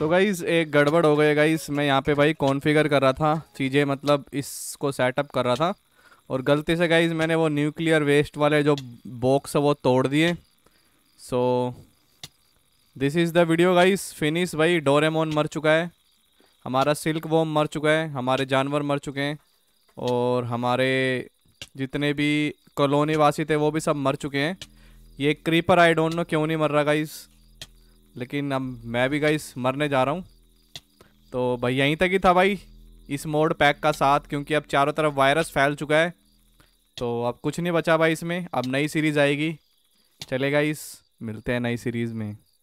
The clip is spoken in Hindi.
तो गाइज़ एक गड़बड़ हो गई गाइज़ मैं यहाँ पे भाई कॉन्फ़िगर कर रहा था चीज़ें मतलब इसको सेटअप कर रहा था और गलती से गाइज़ मैंने वो न्यूक्लियर वेस्ट वाले जो बॉक्स है वो तोड़ दिए so this is the video guys finish भाई डोरेमोन मर चुका है हमारा सिल्क वोम मर चुका है हमारे जानवर मर चुके हैं और हमारे जितने भी कॉलोनी वासी थे वो भी सब मर चुके हैं ये क्रीपर आई डोंट नो क्यों नहीं मर रहा गाइज़ लेकिन अब मैं भी गाइस मरने जा रहा हूँ तो भाई यहीं तक ही था भाई इस मोड पैक का साथ क्योंकि अब चारों तरफ वायरस फैल चुका है तो अब कुछ नहीं बचा भाई इसमें अब नई सीरीज़ आएगी चलेगा इस मिलते हैं नई सीरीज़ में